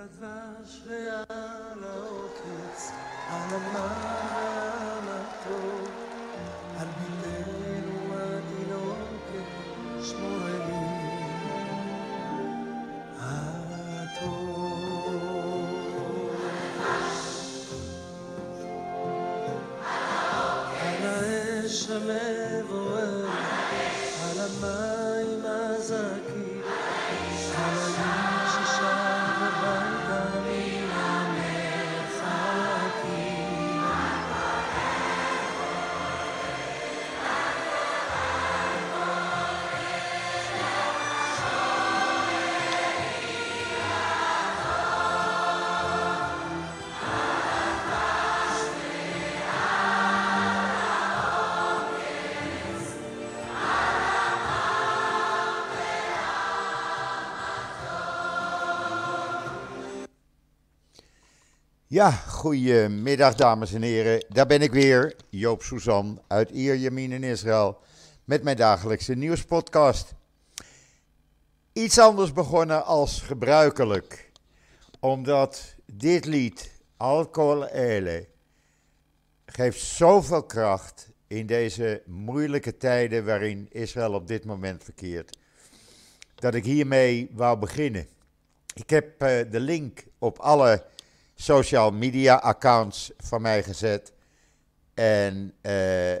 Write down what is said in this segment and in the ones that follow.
הדבש ועל העוקץ, על המר ועל הטוב, על ביתנו התינוקת שמורני Ja, goedemiddag dames en heren. Daar ben ik weer, Joop Suzan uit Ierjamin in Israël, met mijn dagelijkse nieuwspodcast. Iets anders begonnen als gebruikelijk, omdat dit lied, Alcohol Ele, geeft zoveel kracht in deze moeilijke tijden waarin Israël op dit moment verkeert, dat ik hiermee wou beginnen. Ik heb eh, de link op alle social media accounts van mij gezet. En eh,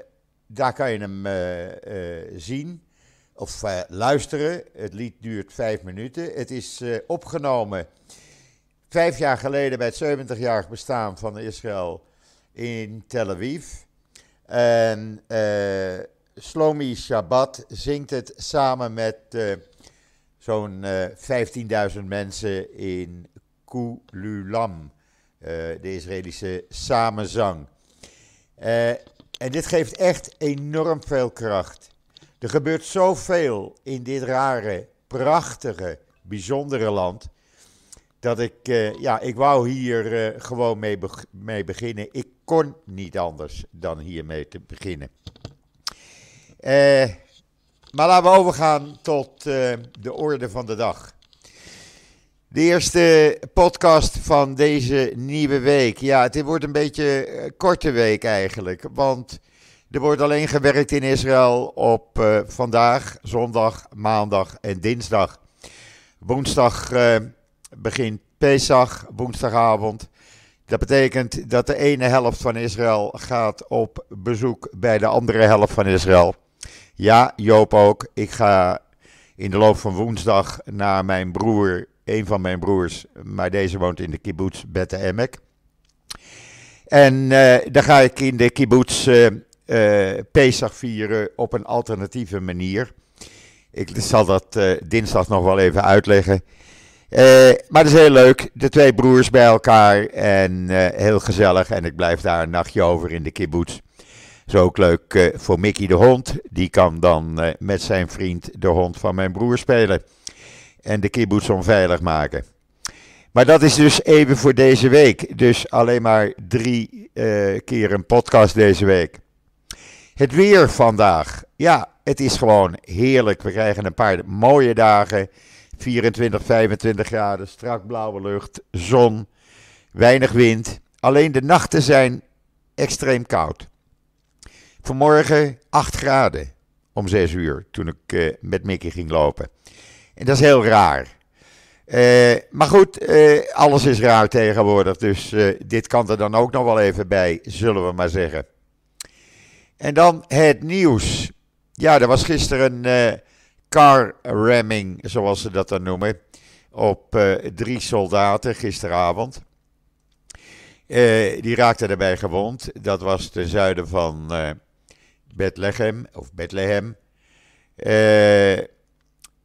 daar kan je hem eh, eh, zien of luisteren. Het lied duurt vijf minuten. Het is opgenomen vijf jaar geleden bij het 70-jarig bestaan van Israël in Tel Aviv. En uh, Shabbat zingt het samen met zo'n 15.000 mensen in Kululam. Eh, de Israëlische samenzang. Eh, en dit geeft echt enorm veel kracht. Er gebeurt zoveel in dit rare, prachtige, bijzondere land. Dat ik, eh, ja, ik wou hier gewoon mee, mee, beginnen. Ik kon niet anders dan hiermee te beginnen. maar laten we overgaan tot de orde van de dag. De eerste podcast van deze nieuwe week. Ja, het wordt een beetje een eh, korte week eigenlijk. Want er wordt alleen gewerkt in Israël op eh, vandaag, zondag, maandag en dinsdag. Woensdag eh, begint Pesach, woensdagavond. Dat betekent dat de ene helft van Israël gaat op bezoek bij de andere helft van Israël. Ja, Joop ook. Ik ga in de loop van woensdag naar mijn broer een van mijn broers, maar deze woont in de kibbutz Bette Emek. En uh, dan ga ik in de kibbutz uh, Pesach vieren op een alternatieve manier. Ik zal dat dinsdag nog wel even uitleggen. maar dat is heel leuk. De twee broers bij elkaar en heel gezellig. En ik blijf daar een nachtje over in de kibbutz. Is ook leuk voor Mickey de hond. Die kan dan met zijn vriend de hond van mijn broer spelen en de kibbutz veilig maken. Maar dat is dus even voor deze week. Dus alleen maar drie eh, keer een podcast deze week. Het weer vandaag. Ja, het is gewoon heerlijk. We krijgen een paar mooie dagen. 24, 25 graden, strak blauwe lucht, zon, weinig wind. Alleen de nachten zijn extreem koud. Vanmorgen 8 graden om 6 uur toen ik eh, met Mickey ging lopen. En dat is heel raar. Eh, maar goed, eh, alles is raar tegenwoordig. Dus eh, dit kan er dan ook nog wel even bij, zullen we maar zeggen. En dan het nieuws. Ja, er was gisteren een car ramming, zoals ze dat dan noemen. Op drie soldaten gisteravond. die raakten daarbij gewond. Dat was ten zuiden van Bethlehem, of Bethlehem. Eh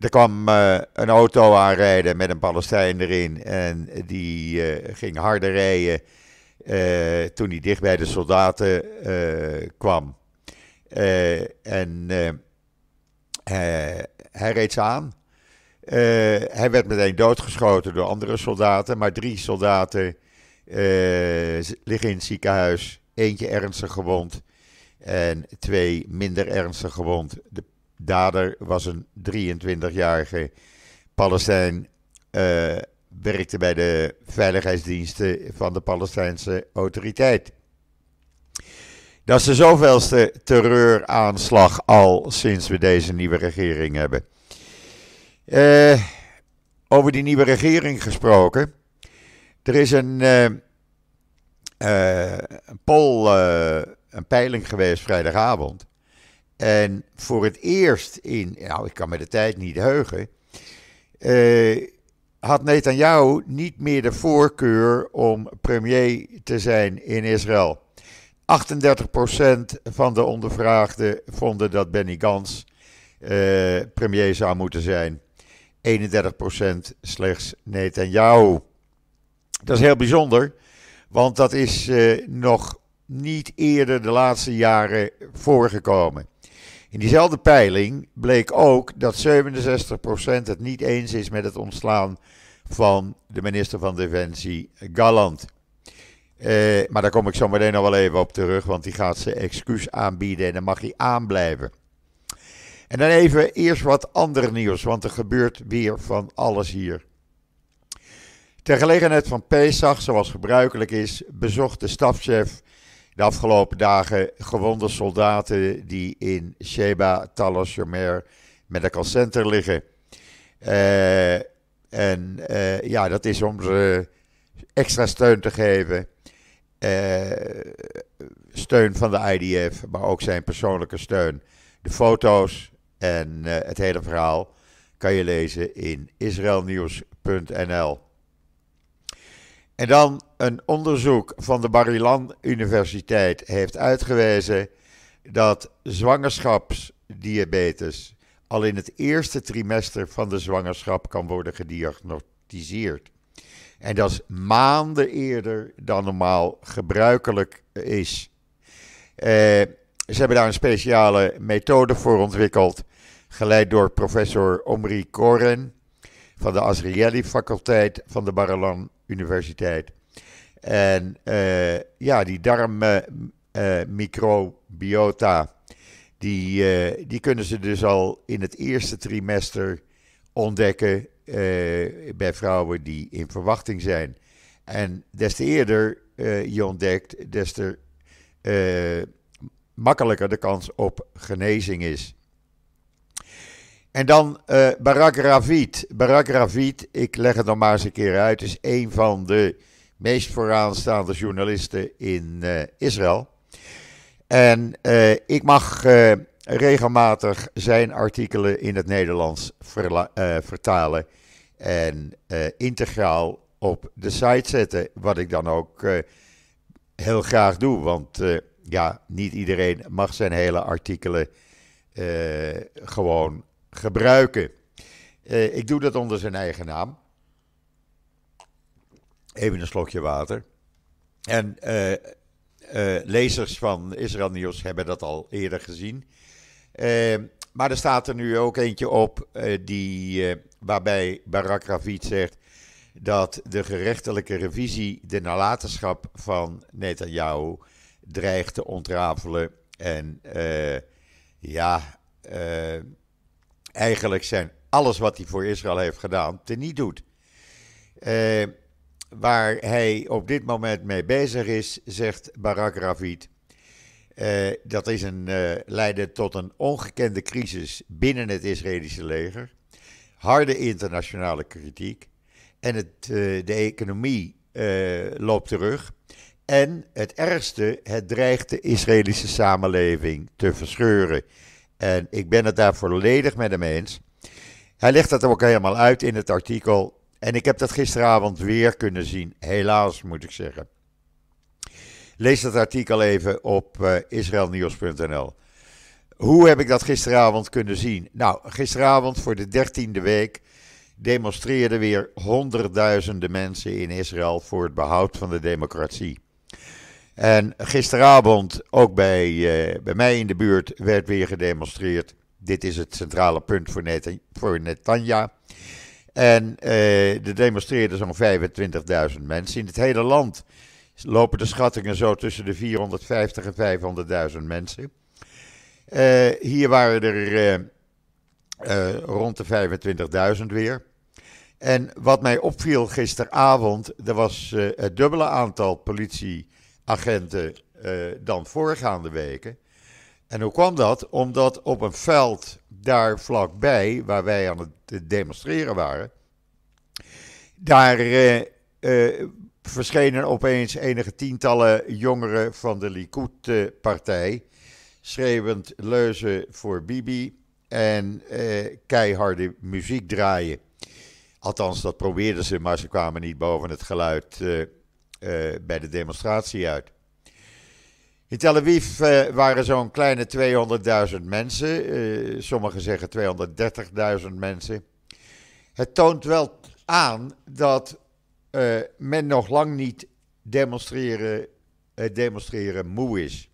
er kwam eh, een auto aanrijden met een Palestijn erin. En die eh, ging harder rijden uh, toen hij dicht bij de soldaten kwam. en hij, reed ze aan. hij werd meteen doodgeschoten door andere soldaten. Maar drie soldaten liggen in het ziekenhuis. Eentje ernstig gewond en twee minder ernstig gewond. De dader was een 23-jarige Palestijn. Uh, werkte bij de veiligheidsdiensten van de Palestijnse autoriteit. Dat is de zoveelste terreuraanslag al sinds we deze nieuwe regering hebben. Eh, over die nieuwe regering gesproken. Er is een, uh, een poll, een peiling geweest vrijdagavond. En voor het eerst in, nou ik kan me de tijd niet heugen, eh, had Netanyahu niet meer de voorkeur om premier te zijn in Israël. 38% van de ondervraagden vonden dat Benny Gans eh, premier zou moeten zijn. 31% slechts Netanyahu. Dat is heel bijzonder, want dat is eh, nog niet eerder de laatste jaren voorgekomen. In diezelfde peiling bleek ook dat 67% het niet eens is met het ontslaan van de minister van Defensie Galland. Eh, maar daar kom ik zo meteen nog wel even op terug, want die gaat zijn excuus aanbieden en dan mag hij aanblijven. En dan even eerst wat ander nieuws, want er gebeurt weer van alles hier. Ter gelegenheid van Pesach, zoals gebruikelijk is, bezocht de stafchef de afgelopen dagen gewonde soldaten die in Sheba, Talos, Jomer Medical Center liggen. Eh, en eh, ja, dat is om ze extra steun te geven. Eh, steun van de IDF, maar ook zijn persoonlijke steun. De foto's en het hele verhaal kan je lezen in israelnieuws.nl. En dan een onderzoek van de Barilan Universiteit heeft uitgewezen dat zwangerschapsdiabetes al in het eerste trimester van de zwangerschap kan worden gediagnosticeerd. En dat is maanden eerder dan normaal gebruikelijk is. Eh, ze hebben daar een speciale methode voor ontwikkeld, geleid door professor Omri Koren van de Azrieli faculteit van de Barilan Universiteit. En eh, ja, die darmmicrobiota, eh, die, eh, die kunnen ze dus al in het eerste trimester ontdekken bij vrouwen die in verwachting zijn. En des te eerder je ontdekt, des te makkelijker de kans op genezing is. En dan eh, Barak Ravid. Barak Ravid, ik leg het nog maar eens een keer uit, is een van de meest vooraanstaande journalisten in eh, Israël. En eh, ik mag regelmatig zijn artikelen in het Nederlands vertalen en integraal op de site zetten. Wat ik dan ook heel graag doe, want ja, niet iedereen mag zijn hele artikelen gewoon gebruiken. Eh, ik doe dat onder zijn eigen naam. Even een slokje water. En eh, eh, lezers van Israël Nieuws hebben dat al eerder gezien. maar er staat er nu ook eentje op die, waarbij Barak Ravid zegt dat de gerechtelijke revisie de nalatenschap van Netanyahu dreigt te ontrafelen. En ja, eigenlijk zijn alles wat hij voor Israël heeft gedaan teniet doet. Eh, waar hij op dit moment mee bezig is, zegt Barak Ravid. Eh, dat is een, uh, tot een ongekende crisis binnen het Israëlische leger. Harde internationale kritiek. En het, de economie loopt terug. En het ergste, het dreigt de Israëlische samenleving te verscheuren. En ik ben het daar volledig met hem eens. Hij legt dat ook helemaal uit in het artikel. En ik heb dat gisteravond weer kunnen zien. Helaas, moet ik zeggen. Lees dat artikel even op eh, israelnieuws.nl. Hoe heb ik dat gisteravond kunnen zien? Nou, gisteravond voor de dertiende week demonstreerden weer honderdduizenden mensen in Israël voor het behoud van de democratie. En gisteravond, ook bij, eh, bij mij in de buurt, werd weer gedemonstreerd. Dit is het centrale punt voor, Netanja. En uh, er demonstreerden zo'n 25.000 mensen. In het hele land lopen de schattingen zo tussen de 450 en 500.000 mensen. Eh, hier waren er rond de 25.000 weer. En wat mij opviel gisteravond, er was het dubbele aantal politie agenten uh, dan voorgaande weken. En hoe kwam dat? Omdat op een veld daar vlakbij, waar wij aan het eh, demonstreren waren, daar eh, verschenen opeens enige tientallen jongeren van de Likud-partij, schreeuwend leuzen voor Bibi en keiharde muziek draaien. Althans, dat probeerden ze, maar ze kwamen niet boven het geluid eh, bij de demonstratie uit. In Tel Aviv eh, waren zo'n kleine 200.000 mensen, eh, sommigen zeggen 230.000 mensen. Het toont wel aan dat men nog lang niet demonstreren, demonstreren moe is.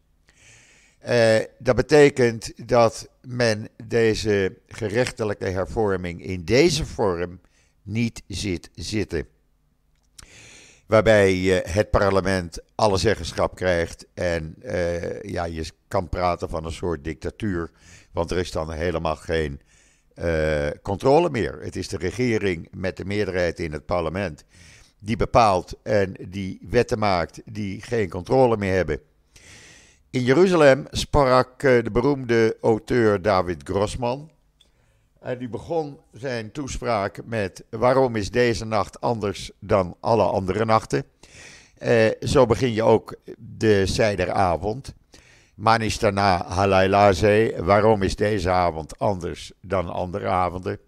dat betekent dat men deze gerechtelijke hervorming in deze vorm niet ziet zitten waarbij het parlement alle zeggenschap krijgt. En eh, ja, je kan praten van een soort dictatuur, want er is dan helemaal geen eh, controle meer. Het is de regering met de meerderheid in het parlement die bepaalt en die wetten maakt die geen controle meer hebben. In Jeruzalem sprak eh, de beroemde auteur David Grossman en eh, die begon zijn toespraak met: Waarom is deze nacht anders dan alle andere nachten? Eh, zo begin je ook de zijderavond. Man is daarna Halailaze. Waarom is deze avond anders dan andere avonden?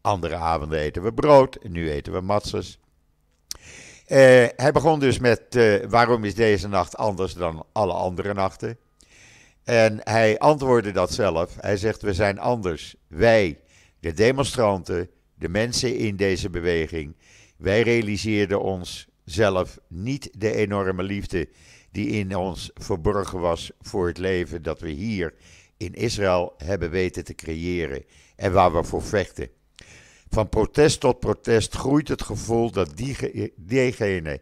Andere avonden eten we brood, nu eten we matzes. Eh, hij begon dus met: eh, Waarom is deze nacht anders dan alle andere nachten? En hij antwoordde dat zelf. Hij zegt: We zijn anders. Wij de demonstranten, de mensen in deze beweging. Wij realiseerden ons zelf niet de enorme liefde die in ons verborgen was voor het leven dat we hier in Israël hebben weten te creëren en waar we voor vechten. Van protest tot protest groeit het gevoel dat diegenen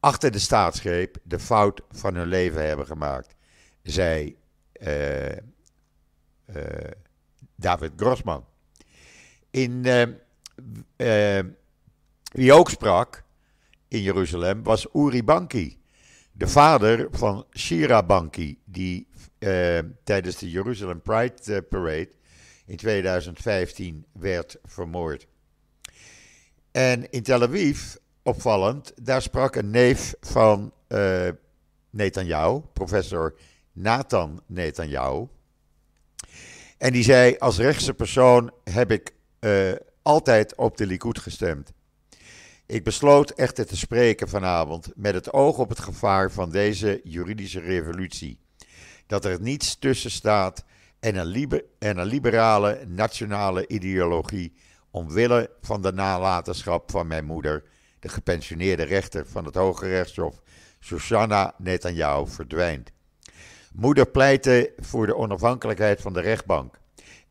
achter de staatsgreep de fout van hun leven hebben gemaakt, zei eh, eh, David Grossman. In, ehm, ehm, wie ook sprak in Jeruzalem was Uri Banki, de vader van Shira Banki, die ehm, tijdens de Jeruzalem Pride eh, Parade in 2015 werd vermoord. En in Tel Aviv, opvallend, daar sprak een neef van uh, professor Nathan Netanyahu. En die zei: Als rechtse persoon heb ik eh, altijd op de Likud gestemd. Ik besloot echter te spreken vanavond met het oog op het gevaar van deze juridische revolutie. Dat er niets tussen staat en een, liberale nationale ideologie omwille van de nalatenschap van mijn moeder, de gepensioneerde rechter van het Hoge Rechtshof, Susanna Netanyahu, verdwijnt. Moeder pleitte voor de onafhankelijkheid van de rechtbank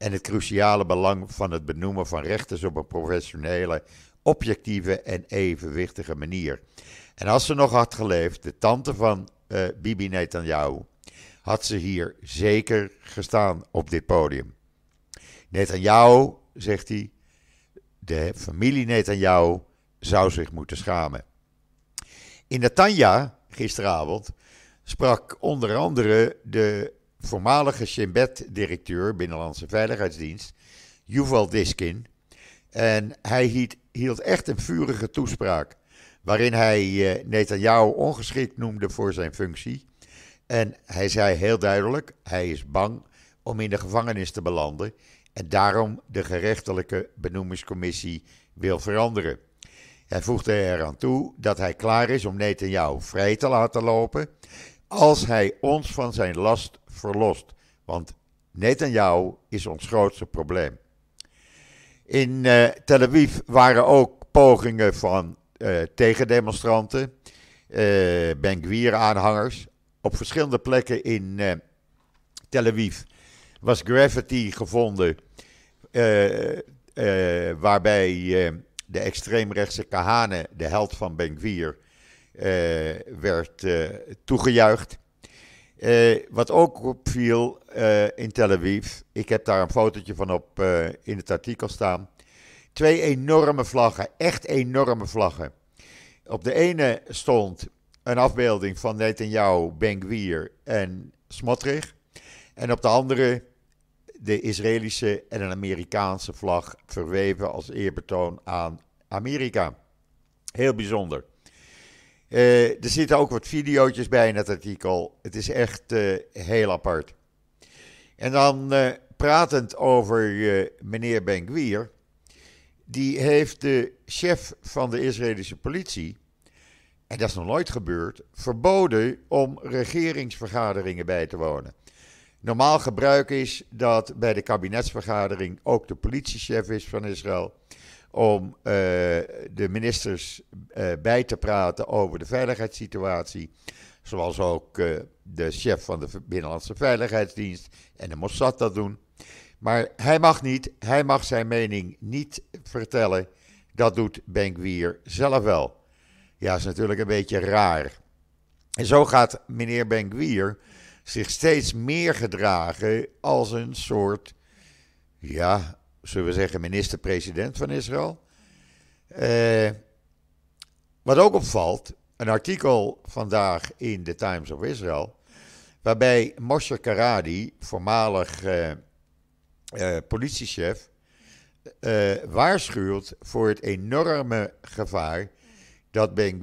en het cruciale belang van het benoemen van rechters op een professionele, objectieve en evenwichtige manier. En als ze nog had geleefd, de tante van eh, Bibi Netanyahu, had ze hier zeker gestaan op dit podium. Netanyahu, zegt hij, de familie Netanyahu zou zich moeten schamen. In Tanja gisteravond, sprak onder andere de voormalige Simbet-directeur Binnenlandse Veiligheidsdienst, Yuval Diskin. En hij hield echt een vurige toespraak. Waarin hij eh, Netanyahu ongeschikt noemde voor zijn functie. En hij zei heel duidelijk: hij is bang om in de gevangenis te belanden. En daarom de gerechtelijke benoemingscommissie wil veranderen. Hij voegde eraan toe dat hij klaar is om Netanyahu vrij te laten lopen. als hij ons van zijn last verlost. Want jou is ons grootste probleem. In eh, Tel Aviv waren ook pogingen van eh, tegendemonstranten, uh, Ben aanhangers Op verschillende plekken in Tel Aviv was graffiti gevonden waarbij de extreemrechtse Kahane, de held van Ben werd toegejuicht. Eh, wat ook opviel eh, in Tel Aviv, ik heb daar een fotootje van op eh, in het artikel staan. Twee enorme vlaggen, echt enorme vlaggen. Op de ene stond een afbeelding van Netanyahu, Ben-Gvir en Smotrich. En op de andere de Israëlische en een Amerikaanse vlag verweven als eerbetoon aan Amerika. Heel bijzonder. Eh, er zitten ook wat video's bij in het artikel. Het is echt eh, heel apart. En dan eh, pratend over meneer ben Gwier. Die heeft de chef van de Israëlische politie, en dat is nog nooit gebeurd, verboden om regeringsvergaderingen bij te wonen. Normaal gebruik is dat bij de kabinetsvergadering ook de politiechef is van Israël om de ministers eh, bij te praten over de veiligheidssituatie. Zoals ook eh, de chef van de Binnenlandse Veiligheidsdienst en de Mossad dat doen. Maar hij mag niet, hij mag zijn mening niet vertellen. Dat doet Benkwier zelf wel. Ja, is natuurlijk een beetje raar. En zo gaat meneer Benkwier zich steeds meer gedragen als een soort, ja, zullen we zeggen, minister-president van Israël. Eh, wat ook opvalt, een artikel vandaag in The Times of Israel, waarbij Moshe Karadi, voormalig eh, eh, politiechef, eh, waarschuwt voor het enorme gevaar dat ben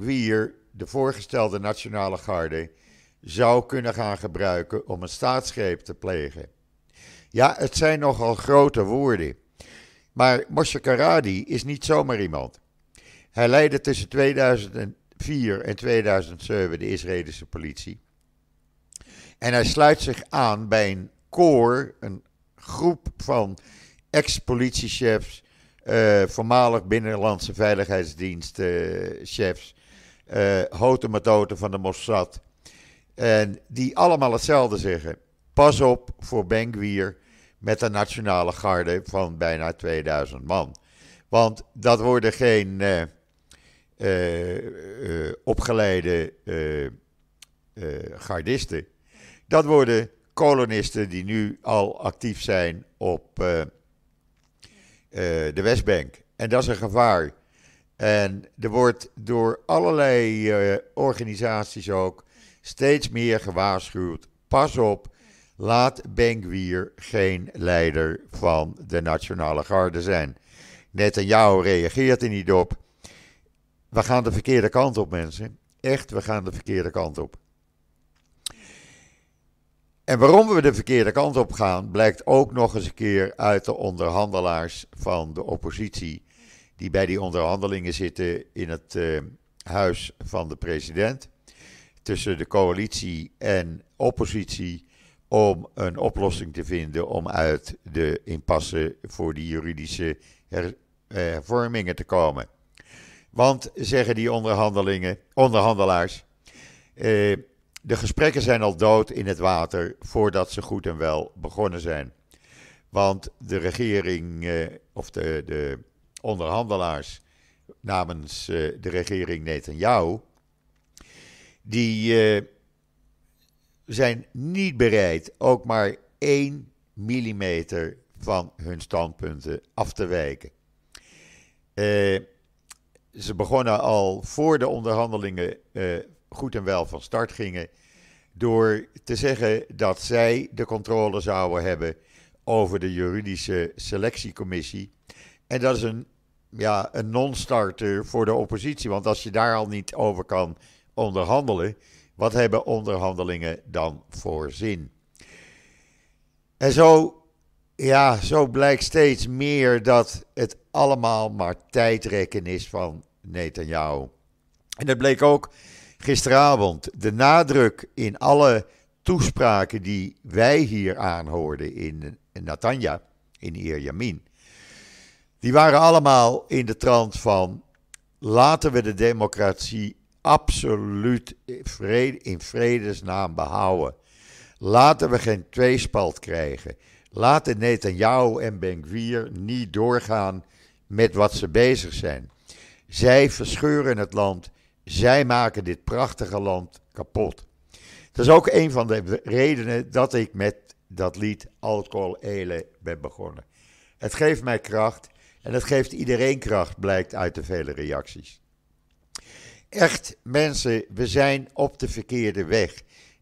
de voorgestelde Nationale Garde zou kunnen gaan gebruiken om een staatsgreep te plegen. Ja, het zijn nogal grote woorden. Maar Moshe Karadi is niet zomaar iemand. Hij leidde tussen 2004 en 2007 de Israëlische politie. En hij sluit zich aan bij een koor, een groep van ex-politiechefs, eh, voormalig binnenlandse veiligheidsdienstchefs, eh, houten van de Mossad. En die allemaal hetzelfde zeggen. Pas op voor Bengwier met een nationale garde van bijna 2000 man. Want dat worden geen... Eh, eh, eh, opgeleide eh, gardisten. Dat worden kolonisten die nu al actief zijn op de Westbank. En dat is een gevaar. En er wordt door allerlei organisaties ook steeds meer gewaarschuwd. Pas op, laat Benguier geen leider van de Nationale Garde zijn. jou reageert er niet op we gaan de verkeerde kant op, mensen. Echt, we gaan de verkeerde kant op. En waarom we de verkeerde kant op gaan, blijkt ook nog eens een keer uit de onderhandelaars van de oppositie, die bij die onderhandelingen zitten in het eh, huis van de president, tussen de coalitie en oppositie, om een oplossing te vinden om uit de impasse voor die juridische eh, hervormingen te komen. Want, zeggen die onderhandelingen, onderhandelaars, eh, de gesprekken zijn al dood in het water voordat ze goed en wel begonnen zijn. Want de regering, eh, of de, de, onderhandelaars namens eh, de regering jou, die eh, zijn niet bereid ook maar één millimeter van hun standpunten af te wijken. Eh ze begonnen al voor de onderhandelingen eh, goed en wel van start gingen. Door te zeggen dat zij de controle zouden hebben over de juridische selectiecommissie. En dat is een, ja, een non-starter voor de oppositie. Want als je daar al niet over kan onderhandelen, wat hebben onderhandelingen dan voor zin? En zo ja, zo blijkt steeds meer dat het allemaal maar tijdrekken is van Netanyahu. En dat bleek ook gisteravond. De nadruk in alle toespraken die wij hier aanhoorden in Natanja, in Ierjamin, die waren allemaal in de trant van laten we de democratie absoluut in vredesnaam behouden. Laten we geen tweespalt krijgen. Laat laten Netanyahu en Ben-Gvir niet doorgaan met wat ze bezig zijn. Zij verscheuren het land, zij maken dit prachtige land kapot. Dat is ook een van de redenen dat ik met dat lied Alcohol Ele ben begonnen. Het geeft mij kracht en het geeft iedereen kracht, blijkt uit de vele reacties. Echt, mensen, we zijn op de verkeerde weg.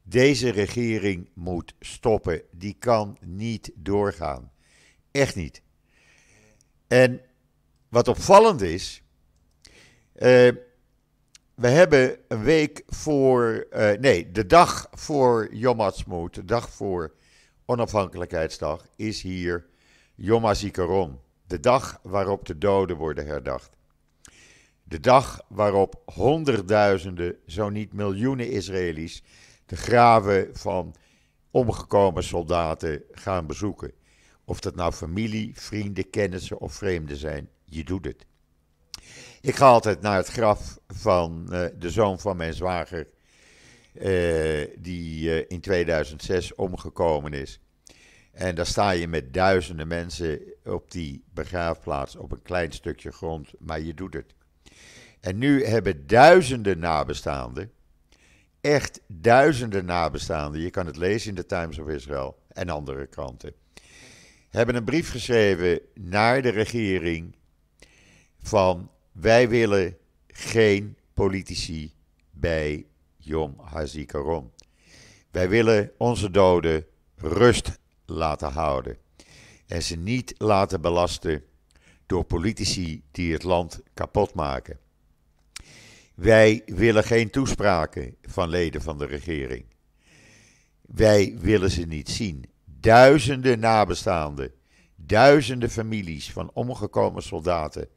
Deze regering moet stoppen. Die kan niet doorgaan. Echt niet. En wat opvallend is. Eh, we hebben een week voor. Eh, nee, de dag voor Yom de dag voor Onafhankelijkheidsdag, is hier Yom HaZikaron. De dag waarop de doden worden herdacht. De dag waarop honderdduizenden, zo niet miljoenen Israëli's de graven van omgekomen soldaten gaan bezoeken. Of dat nou familie, vrienden, kennissen of vreemden zijn, je doet het. Ik ga altijd naar het graf van eh, de zoon van mijn zwager, eh, die eh, in 2006 omgekomen is. En daar sta je met duizenden mensen op die begraafplaats, op een klein stukje grond, maar je doet het. En nu hebben duizenden nabestaanden echt duizenden nabestaanden, je kan het lezen in de Times of Israel en andere kranten, hebben een brief geschreven naar de regering van wij willen geen politici bij Yom HaZikaron. Wij willen onze doden rust laten houden en ze niet laten belasten door politici die het land kapot maken. Wij willen geen toespraken van leden van de regering. Wij willen ze niet zien. Duizenden nabestaanden, duizenden families van omgekomen soldaten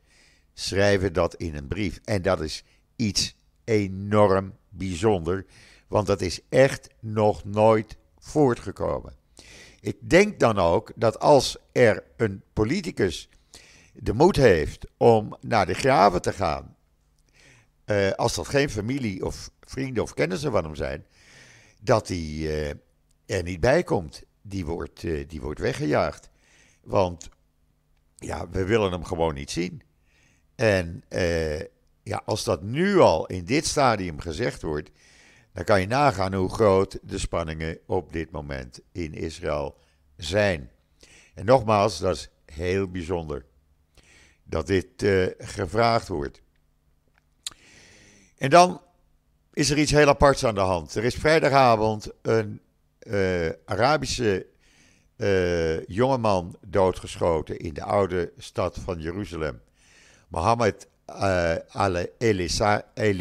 schrijven dat in een brief. En dat is iets enorm bijzonder, want dat is echt nog nooit voortgekomen. Ik denk dan ook dat als er een politicus de moed heeft om naar de graven te gaan eh, als dat geen familie of vrienden of kennissen van hem zijn, dat hij eh, er niet bij komt. Die wordt, eh, die wordt weggejaagd. Want ja, we willen hem gewoon niet zien. En ja, als dat nu al in dit stadium gezegd wordt, dan kan je nagaan hoe groot de spanningen op dit moment in Israël zijn. En nogmaals, dat is heel bijzonder dat dit gevraagd wordt. En dan is er iets heel aparts aan de hand. Er is vrijdagavond een eh, Arabische eh, jongeman doodgeschoten in de oude stad van Jeruzalem. Mohammed uh, eh, el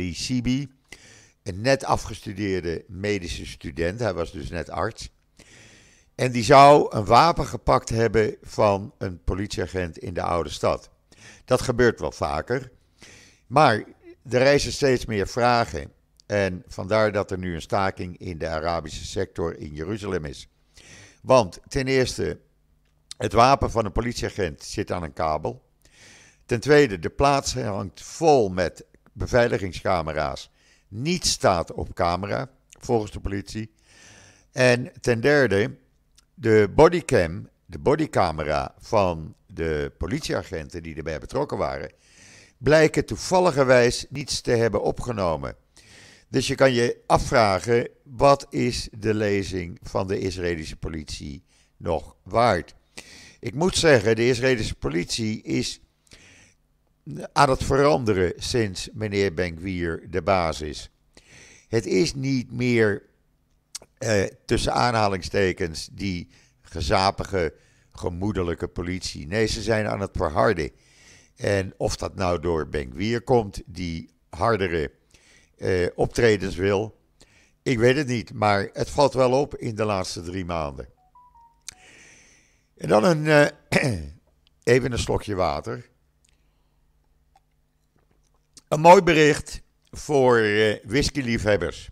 een net afgestudeerde medische student, hij was dus net arts. En die zou een wapen gepakt hebben van een politieagent in de oude stad. Dat gebeurt wel vaker. Maar er rijzen steeds meer vragen. En vandaar dat er nu een staking in de Arabische sector in Jeruzalem is. Want ten eerste, het wapen van een politieagent zit aan een kabel. Ten tweede, de plaats hangt vol met beveiligingscamera's. Niets staat op camera, volgens de politie. En ten derde, de bodycam, de bodycamera van de politieagenten die erbij betrokken waren, blijken toevalligerwijs niets te hebben opgenomen. Dus je kan je afvragen, wat is de lezing van de Israëlische politie nog waard? Ik moet zeggen, de Israëlische politie is aan het veranderen sinds meneer Benkwier de baas is. Het is niet meer eh, tussen aanhalingstekens die gezapige, gemoedelijke politie. Nee, ze zijn aan het verharden. En of dat nou door Benkwier komt, die hardere eh, optredens wil, ik weet het niet. Maar het valt wel op in de laatste drie maanden. En dan een, eh, even een slokje water. Een mooi bericht voor eh, whiskyliefhebbers.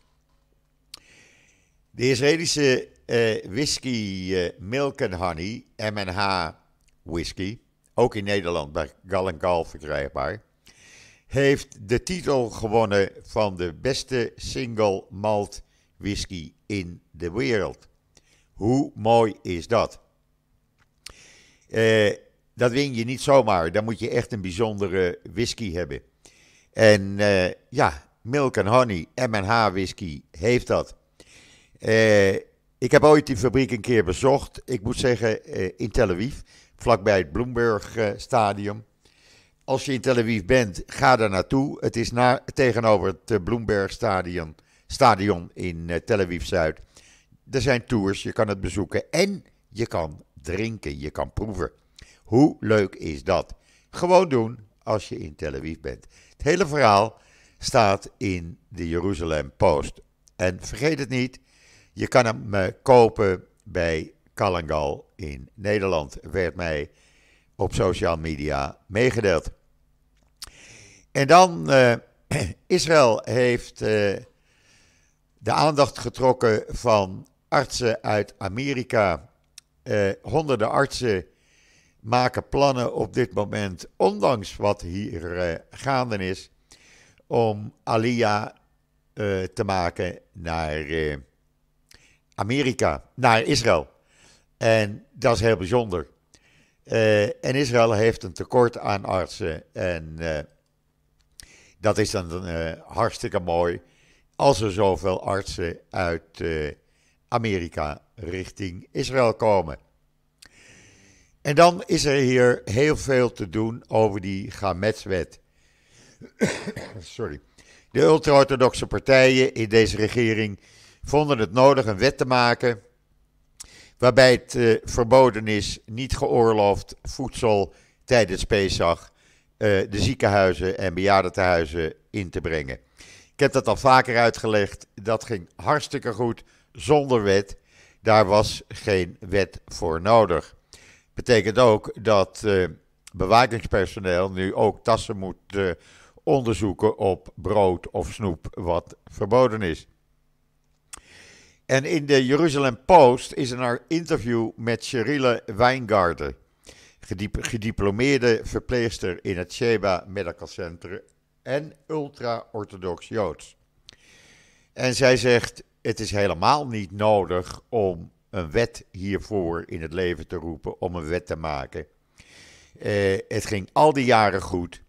De Israëlische eh, whisky Milk and Honey, M&H whisky ook in Nederland bij Gal Gal verkrijgbaar, heeft de titel gewonnen van de beste single malt whisky in de wereld. Hoe mooi is dat? Eh, dat win je niet zomaar. Dan moet je echt een bijzondere whisky hebben. En eh, ja, Milk and Honey, M&H whisky, heeft dat. Eh, ik heb ooit die fabriek een keer bezocht. Ik moet zeggen, in Tel Aviv vlakbij het Bloemberg eh, Stadion. Als je in Tel Aviv bent, ga daar naartoe. Het is na, tegenover het eh, Bloemberg Stadion, stadion in eh, Tel Aviv Zuid. Er zijn tours, je kan het bezoeken en je kan drinken, je kan proeven. Hoe leuk is dat? Gewoon doen als je in Tel Aviv bent. Het hele verhaal staat in de Jeruzalem Post. En vergeet het niet, je kan hem kopen bij Kalangal in Nederland, werd mij op social media meegedeeld. En dan, eh, Israël heeft eh, de aandacht getrokken van artsen uit Amerika. Eh, honderden artsen maken plannen op dit moment, ondanks wat hier gaande is, om Alia te maken naar Amerika, naar Israël. En dat is heel bijzonder. Eh, en Israël heeft een tekort aan artsen. En eh, dat is dan eh, hartstikke mooi als er zoveel artsen uit Amerika richting Israël komen. En dan is er hier heel veel te doen over die Gametswet. Sorry. De ultra-orthodoxe partijen in deze regering vonden het nodig een wet te maken waarbij het eh, verboden is, niet geoorloofd voedsel tijdens Pesach eh, de ziekenhuizen en bejaardentehuizen in te brengen. Ik heb dat al vaker uitgelegd, dat ging hartstikke goed zonder wet. Daar was geen wet voor nodig. Betekent ook dat eh, bewakingspersoneel nu ook tassen moet onderzoeken op brood of snoep wat verboden is. En in de Jeruzalem Post is een interview met Sherile Weingarter, gediplomeerde verpleegster in het Sheba Medical Center en ultra-orthodox Joods. En zij zegt: Het is helemaal niet nodig om een wet hiervoor in het leven te roepen, om een wet te maken. Eh, het ging al die jaren goed.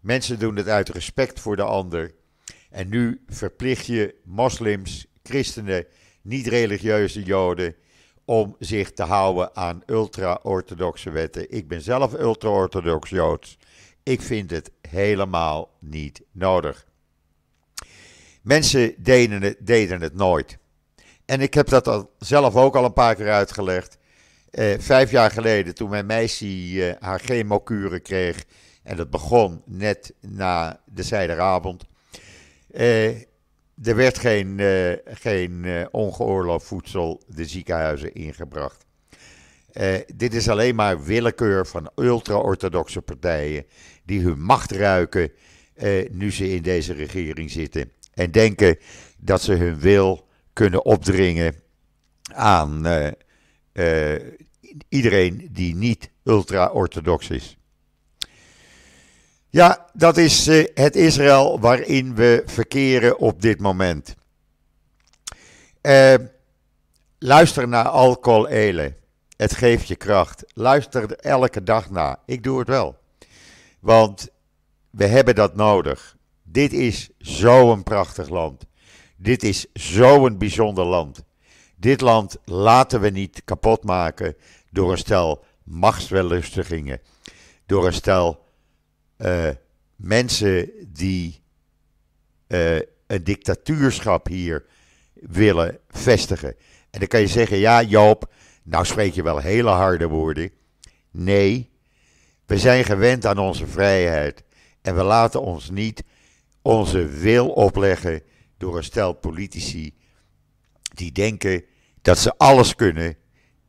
Mensen doen het uit respect voor de ander. En nu verplicht je moslims, christenen niet-religieuze Joden om zich te houden aan ultra-orthodoxe wetten. Ik ben zelf ultra-orthodox Joods. Ik vind het helemaal niet nodig. Mensen deden het, nooit. En ik heb dat al zelf ook al een paar keer uitgelegd. Eh, vijf jaar geleden, toen mijn meisje eh, haar chemokuren kreeg, en dat begon net na de zijderavond, eh, er werd geen, uh, geen uh, ongeoorloofd voedsel de ziekenhuizen ingebracht. Eh, dit is alleen maar willekeur van ultra-orthodoxe partijen die hun macht ruiken nu ze in deze regering zitten. En denken dat ze hun wil kunnen opdringen aan iedereen die niet ultra-orthodox is. Ja, dat is eh, het Israël waarin we verkeren op dit moment. Eh, luister naar alcohol elen. Het geeft je kracht. Luister er elke dag naar. Ik doe het wel. Want we hebben dat nodig. Dit is zo'n prachtig land. Dit is zo'n bijzonder land. Dit land laten we niet kapot maken door een stel machtswellustigingen. Door een stel eh, mensen die eh, een dictatuurschap hier willen vestigen. En dan kan je zeggen, ja Joop, nou spreek je wel hele harde woorden. Nee, we zijn gewend aan onze vrijheid en we laten ons niet onze wil opleggen door een stel politici die denken dat ze alles kunnen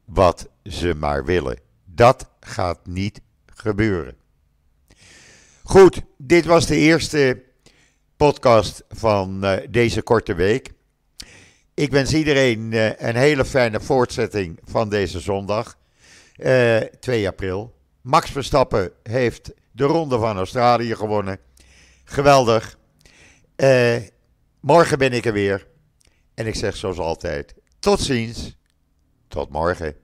wat ze maar willen. Dat gaat niet gebeuren. Goed, dit was de eerste podcast van eh, deze korte week. Ik wens iedereen eh, een hele fijne voortzetting van deze zondag, 2 eh, april. Max Verstappen heeft de Ronde van Australië gewonnen. Geweldig. morgen ben ik er weer. En ik zeg zoals altijd, tot ziens. Tot morgen.